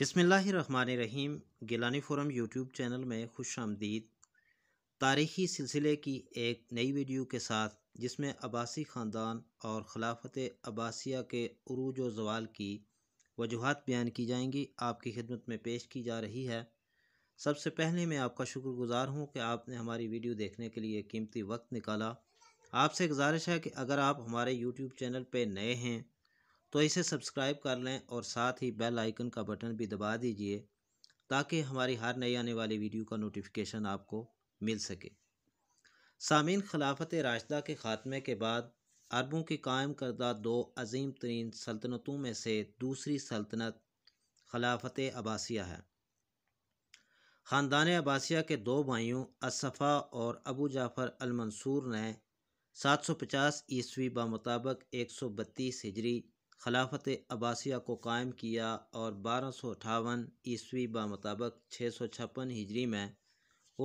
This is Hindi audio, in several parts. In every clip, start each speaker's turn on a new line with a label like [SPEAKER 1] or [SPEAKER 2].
[SPEAKER 1] बिसमीम गिलानी फोरम यूट्यूब चैनल में खुश आमदीद तारीखी सिलसिले की एक नई वीडियो के साथ जिसमें अब्बासी ख़ानदान और खिलाफत अब्बासिया के अरूज व जवाल की वजूहत बयान की जाएंगी आपकी खिदमत में पेश की जा रही है सबसे पहले मैं आपका शुक्रगुजार हूं कि आपने हमारी वीडियो देखने के लिए कीमती वक्त निकाला आपसे गुजारिश है कि अगर आप हमारे यूट्यूब चैनल पर नए हैं तो इसे सब्सक्राइब कर लें और साथ ही बेल आइकन का बटन भी दबा दीजिए ताकि हमारी हर नई आने वाली वीडियो का नोटिफिकेशन आपको मिल सके सामीन खिलाफत राशदा के ख़ात्मे के बाद अरबों की कायम करदा दो अजीम तरीन सल्तनतों में से दूसरी सल्तनत खिलाफत अबासिया है ख़ानदान अबासिया के दो भाइयों असफ़ा और अबू जाफ़र अलमंसूर ने 750 ईस्वी एक सौ बत्तीस हिजरी खिलाफत अबासिया को कायम किया और बारह सौ अठावन ईस्वी बमतबक छः सौ छप्पन हिजरी में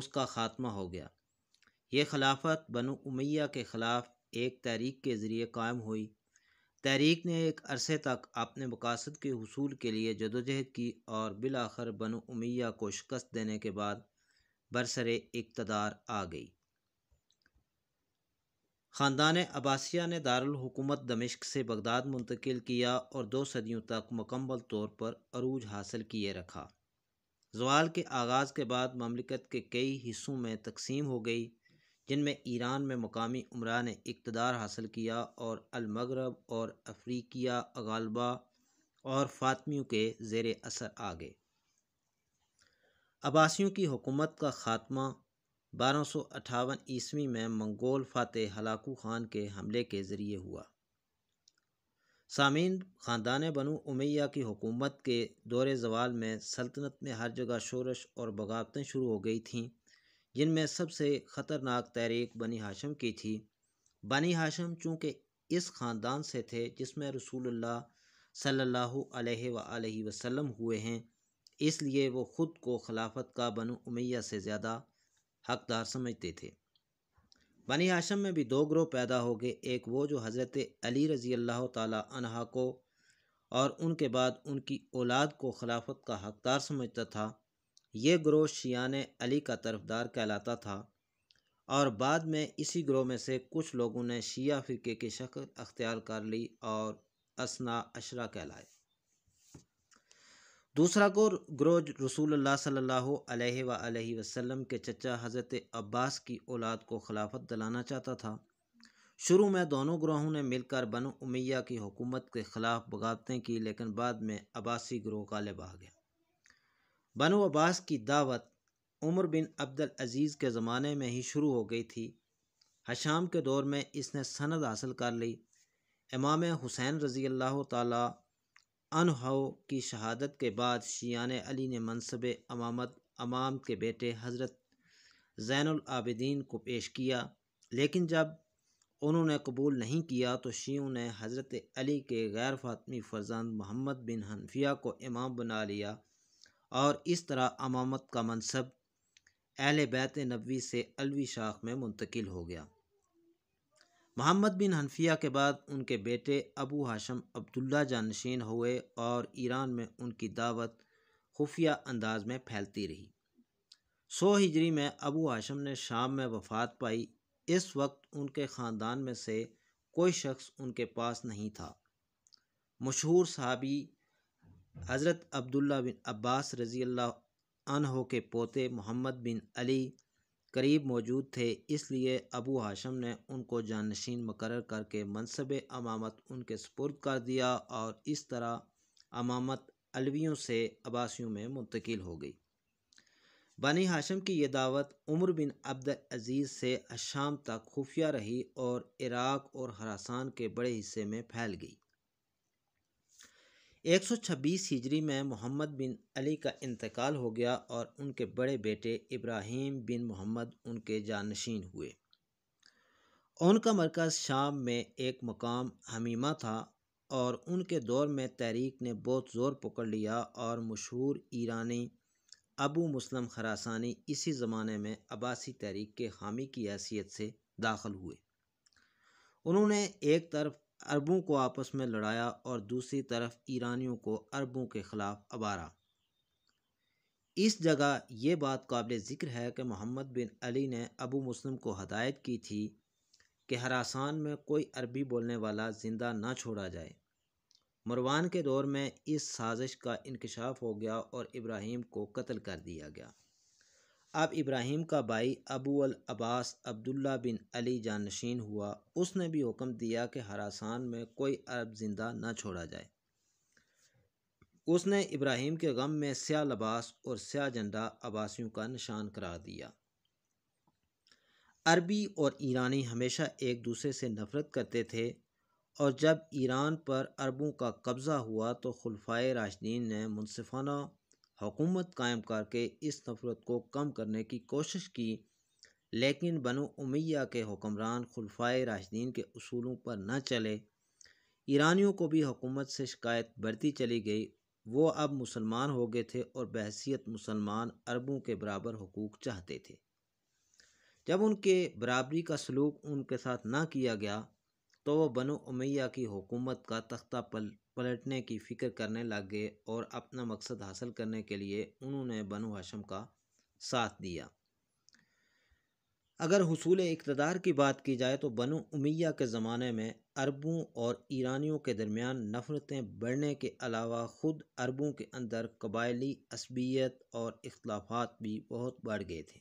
[SPEAKER 1] उसका ख़ात्मा हो गया ये खिलाफत बनु उमैया के ख़िलाफ़ एक तहरीक के ज़रिए कायम हुई तहरीक ने एक अरसे तक अपने मकासद के हसूल के लिए जदोजहद की और बिलाखर बनु उमैया को शिकस्त देने के बाद बरसर इकतदार आ गई ख़ानदान अब्बासिया ने दारकूमत दमिश्क से बगदाद मुंतकिल किया और दो सदियों तक मुकम्मल तौर पर अरूज हासिल किए रखा जवाल के आगाज़ के बाद ममलिकत के कई हिस्सों में तकसीम हो गई जिनमें ईरान में मकामी उमरा ने इकतदार हासिल किया और अलमगरब और अफ्रीकिया अगालबा और फातमियों के जेर असर आ गए अबासियों की हुकूमत का ख़ात्मा बारह सौ ईस्वी में मंगोल फातह हलाकू ख़ान के हमले के ज़रिए हुआ सामीन ख़ानदान बनु उमैया की हुकूमत के दौरे जवाल में सल्तनत में हर जगह शोरश और बगावतें शुरू हो गई थीं जिनमें सबसे ख़तरनाक तहरीक बनी हाशम की थी बनी हाशम चूँकि इस ख़ानदान से थे जिसमें रसूलुल्लाह सल्लल्लाहु अलैहि वसल्लम हुए हैं इसलिए वो ख़ुद को खिलाफत का बनु उमैया से ज़्यादा हकदार समझते थे बनी हाशम में भी दो ग्रोह पैदा हो गए एक वो जो हज़रत अली रज़ी अल्लाह तहा को और उनके बाद उनकी औलाद को खिलाफत का हकदार समझता था ये ग्रोह शियान अली का तरफदार कहलाता था और बाद में इसी ग्रोह में से कुछ लोगों ने शिया फ़िरके की शक्ल अख्तियार कर ली और असना अशरा कहलाए दूसरा को ग्रोज रसूल सल्लल्लाहु अलैहि अलैहि वसल्लम के चचा हज़रत अब्बास की औलाद को खिलाफत दिलाना चाहता था शुरू में दोनों ग्रोहों ने मिलकर बन उमैया की हुकूमत के ख़िलाफ़ बगावतें की लेकिन बाद में अब्बासी ग्रोह गालिब आ गया बनु अब्बास की दावत उमर बिन अब्दुल अजीज़ के ज़माने में ही शुरू हो गई थी हशाम के दौर में इसने सनद हासिल कर ली इमाम हुसैन रज़ी अल्लाह ताली अनहु की शहादत के बाद शियान अली ने मनसब अमामत अमाम के बेटे हज़रत ज़ैनआबिदीन को पेश किया लेकिन जब उन्होंने कबूल नहीं किया तो शीयों ने हज़रत अली के गैर फातमी फरजान मोहम्मद बिन हनफिया को इमाम बना लिया और इस तरह अमामत का मनसब अहल बैत नबी से अलवी शाख में मुंतकिल हो गया मोहम्मद बिन हनफिया के बाद उनके बेटे अबू हाशम अब्दुल्ला जानशीन हुए और ईरान में उनकी दावत खुफिया अंदाज में फैलती रही सो हिजरी में अबू हाशम ने शाम में वफात पाई इस वक्त उनके ख़ानदान में से कोई शख्स उनके पास नहीं था मशहूर सहाबी हज़रत अब्दुल्ला बिन अब्बास रज़ी अल्लाह अनहो के पोते मोहम्मद बिन अली करीब मौजूद थे इसलिए अबू हाशम ने उनको जानशीन मकर करके मनसब अमामत उनके सपुर्द कर दिया और इस तरह अमामत अलवियों से अबासियों में मुंतकिल हो गई बनी हाशम की यह दावत उमर बिन अब्द अजीज़ से अशाम तक खुफिया रही और इराक और हरासान के बड़े हिस्से में फैल गई 126 हिजरी में मोहम्मद बिन अली का इंतकाल हो गया और उनके बड़े बेटे इब्राहिम बिन मोहम्मद उनके जानशीन हुए उनका मरकज़ शाम में एक मकाम हमीमा था और उनके दौर में तहरीक ने बहुत ज़ोर पकड़ लिया और मशहूर ईरानी अबू मुस्लिम खरासानी इसी ज़माने में अबासी तहरीक के हामी की हैसियत से दाखिल हुए उन्होंने एक तरफ अरबों को आपस में लड़ाया और दूसरी तरफ ईरानियों को अरबों के ख़िलाफ़ अबारा इस जगह ये बात काबिल ज़िक्र है कि मोहम्मद बिन अली ने अबू मुस्लिम को हदायत की थी कि हरासान में कोई अरबी बोलने वाला ज़िंदा ना छोड़ा जाए मरवान के दौर में इस साजिश का इंकशाफ हो गया और इब्राहिम को कत्ल कर दिया गया अब इब्राहिम का भाई अबू अल अब्बास अब्दुल्ला बिन अली जानशीन हुआ उसने भी हुक्म दिया कि हरासान में कोई अरब ज़िंदा न छोड़ा जाए उसने इब्राहिम के गम में स्या लबास और स्या झंडा अब्बासियों का निशान करा दिया अरबी और ईरानी हमेशा एक दूसरे से नफ़रत करते थे और जब ईरान पर अरबों का कब्ज़ा हुआ तो खुलफाए राशदीन ने मुनफाना हुकूमत कायम करके इस नफरत को कम करने की कोशिश की लेकिन बनो उमैया के हुक्मरान खुलफाए राशदीन के असूलों पर न चले ईरानियों को भी हुकूमत से शिकायत बढ़ती चली गई वो अब मुसलमान हो गए थे और बहसीत मुसलमान अरबों के बराबर हकूक़ चाहते थे जब उनके बराबरी का सलूक उनके साथ ना किया गया तो वह बनो उमैया की हुकूमत का तख्ता पल पलटने की फ़िक्र करने लग गए और अपना मकसद हासिल करने के लिए उन्होंने बनु हाशम का साथ दिया अगर हसूल इकतदार की बात की जाए तो बनु उमैया के ज़माने में अरबों और ईरानियों के दरमियान नफ़रतें बढ़ने के अलावा ख़ुद अरबों के अंदर कबायली असबियत और इख्लाफात भी बहुत बढ़ गए थे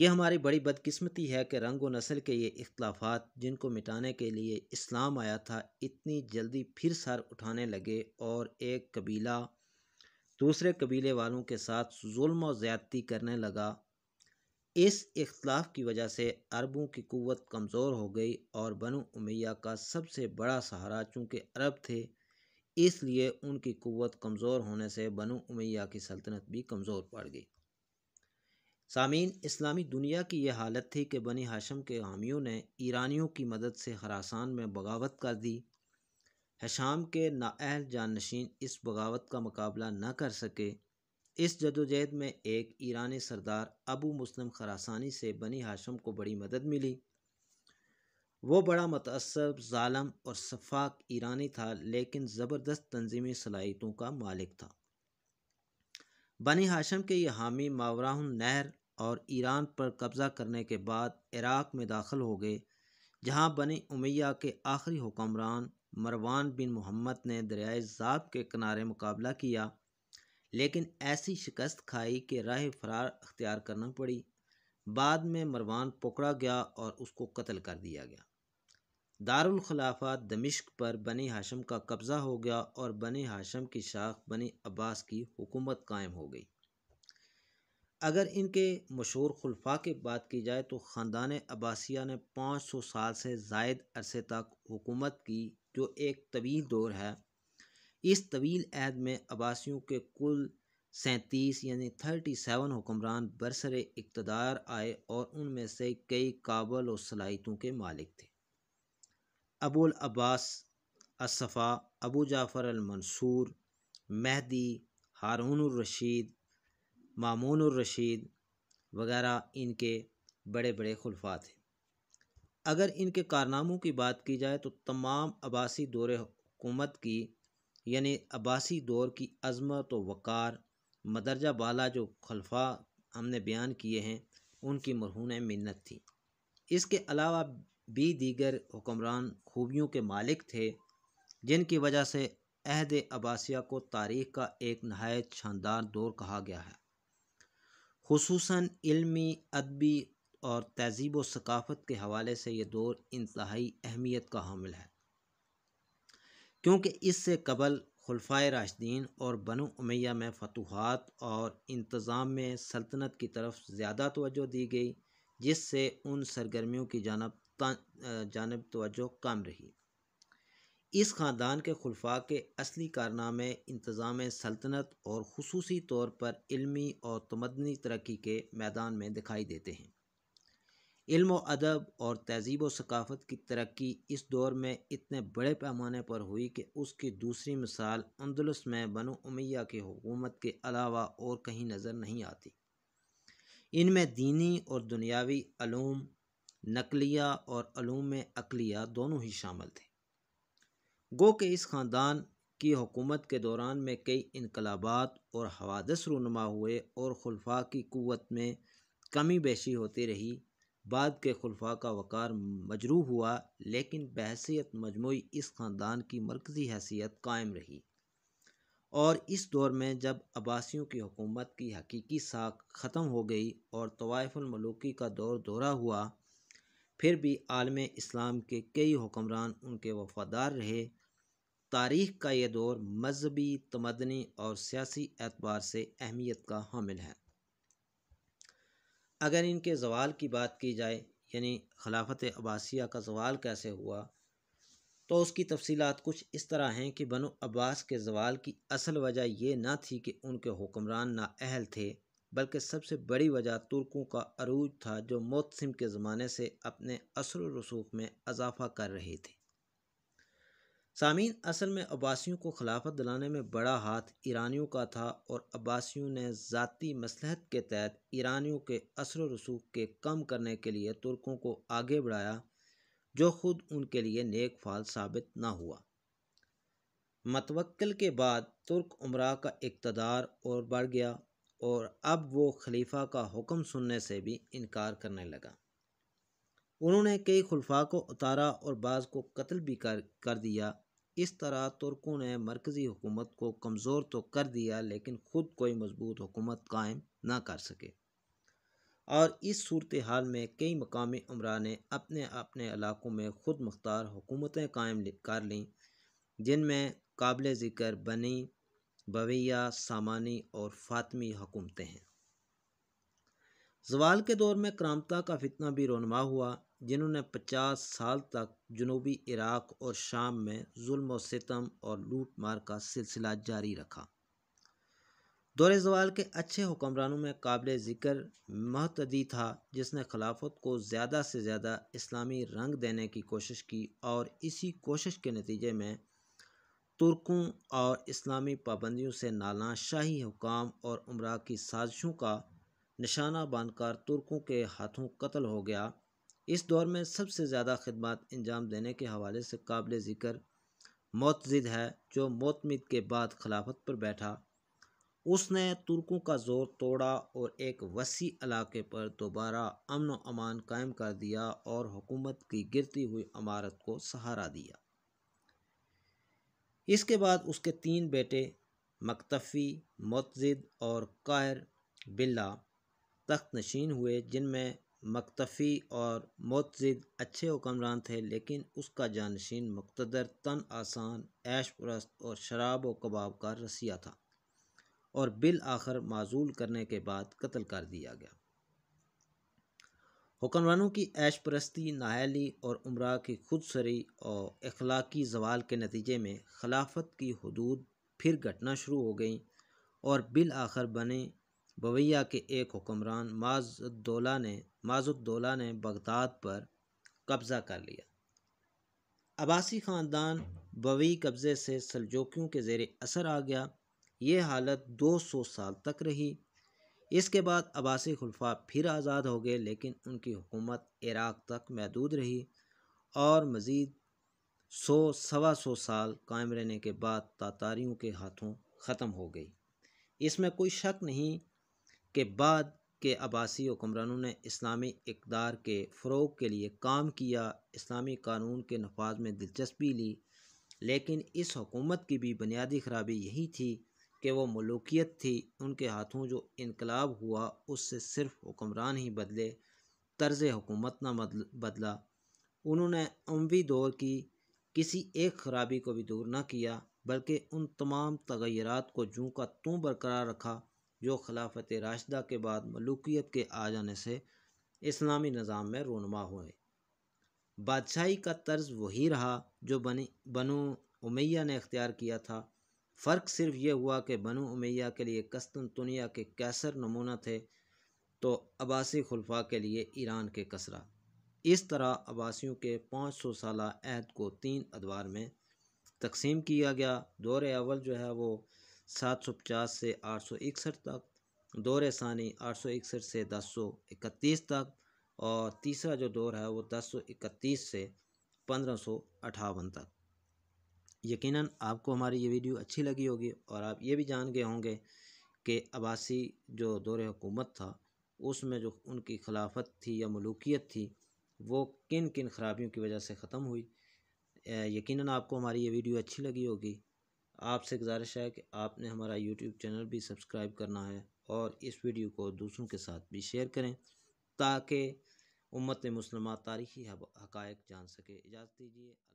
[SPEAKER 1] ये हमारी बड़ी बदकिस्मती है कि रंग व नसल के ये इख्लाफात जिनको मिटाने के लिए इस्लाम आया था इतनी जल्दी फिर सर उठाने लगे और एक कबीला दूसरे कबीले वालों के साथ जुल्म और ज़्यादती करने लगा इस इख्तलाफ की वजह से अरबों की क़वत कमज़ोर हो गई और बनु उमैया का सबसे बड़ा सहारा चूँकि अरब थे इसलिए उनकी क़वत कमज़ोर होने से बनु उमैया की सल्तनत भी कमज़ोर पड़ गई सामीन इस्लामी दुनिया की यह हालत थी कि बनी हाशम के हामियों ने ईरानियों की मदद से हरासान में बगावत कर दी हशाम के नाअहल जानशीन इस बगावत का मुकाबला न कर सके इस जदोजहद में एक ईरानी सरदार अबू मुस्लिम खरासानी से बनी हाशम को बड़ी मदद मिली वो बड़ा मतसब ालम और शफाक ईरानी था लेकिन ज़बरदस्त तंजीमी सलाहितों का मालिक था बनी हाशम के ये हामी मावराह नहर और ईरान पर कब्ज़ा करने के बाद इराक़ में दाखिल हो गए जहाँ बनी उमैया के आखिरी हुक्मरान मरवान बिन मोहम्मद ने दरियाए ज़ाब के किनारे मुकाबला किया लेकिन ऐसी शिकस्त खाई कि राह फरार अख्तियार करना पड़ी बाद में मरवान पकड़ा गया और उसको कत्ल कर दिया गया दारुल खिलाफा दमिश्क पर बनी हाशम का कब्ज़ा हो गया और बनी हाशम की शाख बनी अब्बास की हुकूमत कायम हो गई अगर इनके मशहूर खुलफा की बात की जाए तो ख़ानदान अब्बासिया ने पाँच सौ साल से जायद अरसे तक हुकूमत की जो एक तवील दौर है इस तवील अहद में अब्बासियों के कुल सैंतीस यानी थर्टी सेवन हुक्मरान बरसर इकतदार आए और उनमें से कई काबल और सलाहितों के मालिक थे अबुल अब्बास असफ़ा अबू जाफ़र अलमनसूर मेहदी हारून रशीद मामून रशीद वगैरह इनके बड़े बड़े खुलफा थे अगर इनके कारनामों की बात की जाए तो तमाम अबासी दौर हुकूमत की यानी अबासी दौर की अजमत व वक़ार मदरजा बाला जो खलफा हमने बयान किए हैं उनकी मरहून मिन्नत थी इसके अलावा भी दीगर हुक्मरान खूबियों के मालिक थे जिनकी वजह से अहद अबासिया को तारीख़ का एक नहायत शानदार दौर कहा गया है खसूस इलमी अदबी और तहज़ीब वकाफ़त के हवाले से ये दौर इंतहाई अहमियत का हामिल है क्योंकि इससे कबल खुलफा राशदीन और बनु उमैया में फतूहत और इंतज़ाम में सल्तनत की तरफ ज़्यादा तोज्जो दी गई जिससे उन सरगर्मियों की जानब जानब तोज्जो कम रही इस ख़ानदान के खुलफा के असली कारनामे इंतज़ाम सल्तनत और खसूसी तौर पर इल्मी और तमदनी तरक्की के मैदान में दिखाई देते हैं इल्म अदब और तहजीब सकाफ़त की तरक्की इस दौर में इतने बड़े पैमाने पर हुई कि उसकी दूसरी मिसाल अंदलस में बनो उमैया की हुकूमत के अलावा और कहीं नज़र नहीं आती इनमें दीनी और दुनियावी नकलिया और अलूम अकलिया दोनों ही शामिल थे गो के इस ख़ानदान की हुकूमत के दौरान में कई इनकलाबात और हवादस रूनमा हुए और खुलफा की क़वत में कमी बेशी होती रही बाद के खुलफा का वक़ार मजरू हुआ लेकिन बहसीत मजमू इस ख़ानदान की मरकज़ी हैसियत कायम रही और इस दौर में जब अब्बासियों की हुकूमत की हकीकी साख ख़त्म हो गई और तवायफ़ुलमलूकी का दौर दौरा हुआ फिर भी आलम इस्लाम के कई हुक्मरान उनके वफ़ादार रहे तारीख़ का ये दौर मजहबी तमदनी और सियासी एतबार से अहमियत का हामिल है अगर इनके जवाल की बात की जाए यानी खिलाफत अब्बासिया का जवाल कैसे हुआ तो उसकी तफसीत कुछ इस तरह हैं कि बनो अब्बास के जवाल की असल वजह यह ना थी कि उनके हुक्मरान नाअहल थे बल्कि सबसे बड़ी वजह तुर्कों का अरूज था जो मोतसम के ज़माने से अपने असर रसूख में अजाफा कर रहे थे सामीन असल में अब्बासियों को खिलाफत दिलाने में बड़ा हाथ ईरानियों का था और अब्बासियों ने ज़ाती मसलहत के तहत ईरानियों के असर रसूख के कम करने के लिए तुर्कों को आगे बढ़ाया जो खुद उनके लिए नेक फाल साबित ना हुआ मतवक्ल के बाद तुर्क उमरा का इकतदार और बढ़ गया और अब वो खलीफा का हुक्म सुनने से भी इनकार करने लगा उन्होंने कई खुलफा को उतारा और बाज़ को कत्ल भी कर कर दिया इस तरह तुर्कों ने मरकज़ी हुकूमत को कमज़ोर तो कर दिया लेकिन ख़ुद कोई मजबूत हुकूमत कायम ना कर सके और इस सूरत हाल में कई मकामी उमरा ने अपने अपने इलाकों में ख़ुद मुख्तार हुकूमतें कायम कर लीं जिनमें काबिल ज़िक्र बनी बवैया सामानी और फ़ातमी हुकूमतें हैं जवाल के दौर में क्रामता का फितना भी रोनमा हुआ जिन्होंने पचास साल तक जनूबी इराक और शाम में जुल्म और सितम और लूट मार का सिलसिला जारी रखा दौरे जवाल के अच्छे हुक्मरानों में काबिल ज़िक्र महतदी था जिसने खिलाफत को ज़्यादा से ज़्यादा इस्लामी रंग देने की कोशिश की और इसी कोशिश के नतीजे में तुर्कों और इस्लामी पाबंदियों से नाला शाही हुकाम और उमरा की साजिशों का निशाना बांधकर तुर्कों के हाथों कत्ल हो गया इस दौर में सबसे ज़्यादा खदमात अंजाम देने के हवाले से काबिल ज़िक्र मोतजिद है जो मोतमिद के बाद खिलाफत पर बैठा उसने तुर्कों का जोर तोड़ा और एक वसी इलाके पर दोबारा अमन व अमान कायम कर दिया और हुकूमत की गिरती हुई अमारत को सहारा दिया इसके बाद उसके तीन बेटे मकतफ़ी मोतजिद और कायर बिल्ला तख्त नशीन हुए जिनमें मकतफ़ी और मतजिद अच्छे हुक्मरान थे लेकिन उसका जानशीन मकतदर तन आसान ऐश परस्त और शराब व कबाब का रसिया था और बिल आखिर माजूल करने के बाद कत्ल कर दिया गया हुक्मरानों की ऐश परस्ती नाहली और उमरा की खुदसरी और अखलाकी जवाल के नतीजे में खिलाफत की हदूद फिर घटना शुरू हो गई और बिल आखिर बने बवैया के एक हुक्मरान माजुद्दौला ने माजुद्दौला ने बगदाद पर कब्ज़ा कर लिया अबासी ख़ानदान बवी कब्ज़े से सलजोकियों के जेर असर आ गया ये हालत 200 साल तक रही इसके बाद अबासी खुलफा फिर आज़ाद हो गए लेकिन उनकी हुकूमत इराक़ तक महदूद रही और मज़ीद सौ सवा सौ साल कायम रहने के बाद तातारियों के हाथों ख़त्म हो गई इसमें कोई शक नहीं के बाद के आबासी हुक्मरानों ने इस्लामी इकदार के फ़रोग के लिए काम किया इस्लामी कानून के नफाज में दिलचस्पी ली लेकिन इस हुकूमत की भी बुनियादी खराबी यही थी कि वो मलूकियत थी उनके हाथों जो इनकलाब हुआ उससे सिर्फ हुक्मरान ही बदले तर्ज हुकूमत ना बदला उन्होंने अमवी दौर की किसी एक खराबी को भी दूर ना किया बल्कि उन तमाम तगैरत को जूँ का तू बरकरार रखा जो खिलाफत राशदा के बाद मलूकियत के आ जाने से इस्लामी निज़ाम में रोनमा हुए बादशाही का तर्ज वही रहा जो बनी बनो उमैया ने अख्तियार किया था फ़र्क सिर्फ ये हुआ कि बनो उमैया के लिए कस्तनतुनिया के कैसर नमूना थे तो अबासी खुलफा के लिए ईरान के कसरा इस तरह अबासियों के पाँच सौ साल अहद को तीन अदवार में तकसीम किया गया दौर अवल जो है वो सात सौ पचास से आठ सौ इकसठ तक दौर सानी आठ सौ इकसठ से दस सौ इकतीस तक और तीसरा जो दौर है वो दस सौ इकतीस से पंद्रह सौ अठावन तक यकीनन आपको हमारी ये वीडियो अच्छी लगी होगी और आप ये भी जान गए होंगे कि अबासी जो दौर हुकूमत था उसमें जो उनकी खिलाफत थी या मलूकियत थी वो किन किन खराबियों की वजह से ख़त्म हुई यकीनन आपको हमारी ये वीडियो अच्छी लगी होगी आपसे गुजारिश है कि आपने हमारा यूट्यूब चैनल भी सब्सक्राइब करना है और इस वीडियो को दूसरों के साथ भी शेयर करें ताकि उम्मत मुसलमान तारीखी हकायक जान सके इजाज़त दीजिए